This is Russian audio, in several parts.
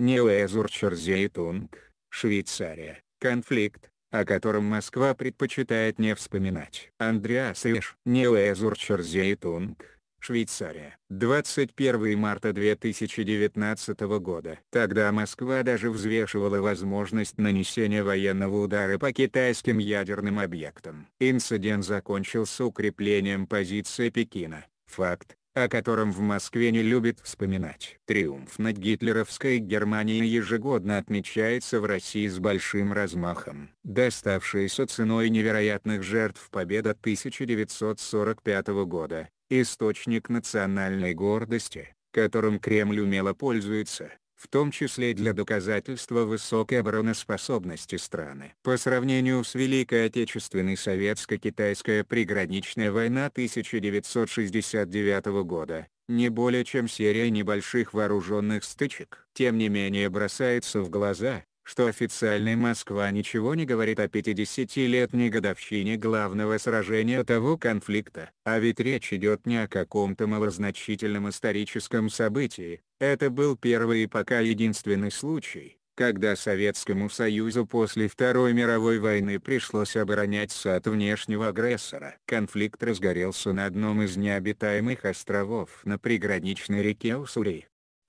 Неуэзурчерзейтунг, Швейцария, конфликт, о котором Москва предпочитает не вспоминать. Андреас Иш, Неуэзурчерзейтунг, Швейцария, 21 марта 2019 года. Тогда Москва даже взвешивала возможность нанесения военного удара по китайским ядерным объектам. Инцидент закончился укреплением позиции Пекина. Факт, о котором в Москве не любит вспоминать. Триумф над гитлеровской Германией ежегодно отмечается в России с большим размахом. Доставшаяся ценой невероятных жертв победа 1945 года, источник национальной гордости, которым Кремль умело пользуется, в том числе для доказательства высокой обороноспособности страны. По сравнению с Великой Отечественной Советско-Китайская приграничная война 1969 года, не более чем серия небольших вооруженных стычек. Тем не менее бросается в глаза, что официальная Москва ничего не говорит о 50-летней годовщине главного сражения того конфликта. А ведь речь идет не о каком-то малозначительном историческом событии, это был первый и пока единственный случай, когда Советскому Союзу после Второй мировой войны пришлось обороняться от внешнего агрессора. Конфликт разгорелся на одном из необитаемых островов на приграничной реке Уссури.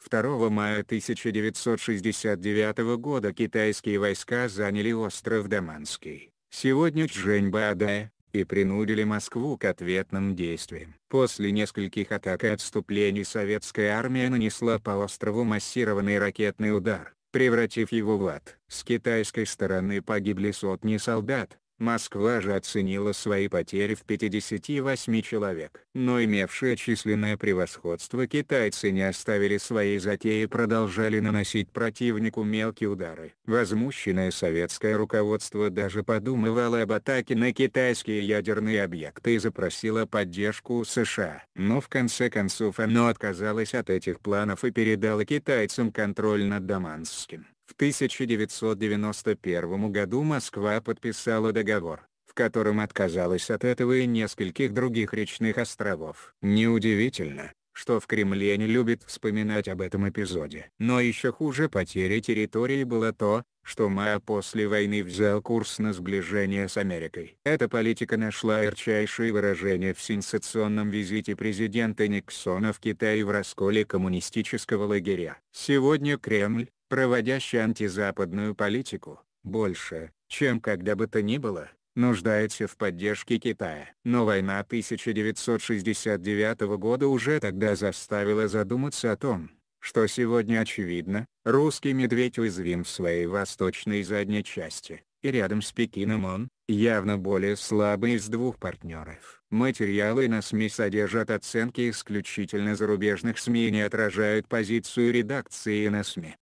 2 мая 1969 года китайские войска заняли остров Даманский, сегодня Чжэньбаадая, и принудили Москву к ответным действиям. После нескольких атак и отступлений советская армия нанесла по острову массированный ракетный удар, превратив его в ад. С китайской стороны погибли сотни солдат, Москва же оценила свои потери в 58 человек. Но имевшие численное превосходство китайцы не оставили своей затеи и продолжали наносить противнику мелкие удары. Возмущенное советское руководство даже подумывало об атаке на китайские ядерные объекты и запросило поддержку у США. Но в конце концов оно отказалось от этих планов и передало китайцам контроль над Даманским. В 1991 году Москва подписала договор, в котором отказалась от этого и нескольких других речных островов. Неудивительно, что в Кремле не любит вспоминать об этом эпизоде. Но еще хуже потери территории было то, что Мая после войны взял курс на сближение с Америкой. Эта политика нашла ярчайшее выражение в сенсационном визите президента Никсона в Китай в расколе коммунистического лагеря. Сегодня Кремль, проводящий антизападную политику, больше, чем когда бы то ни было, нуждается в поддержке Китая. Но война 1969 года уже тогда заставила задуматься о том, что сегодня очевидно, русский медведь уязвим в своей восточной задней части, и рядом с Пекином он, явно более слабый из двух партнеров. Материалы на СМИ содержат оценки исключительно зарубежных СМИ и не отражают позицию редакции на СМИ.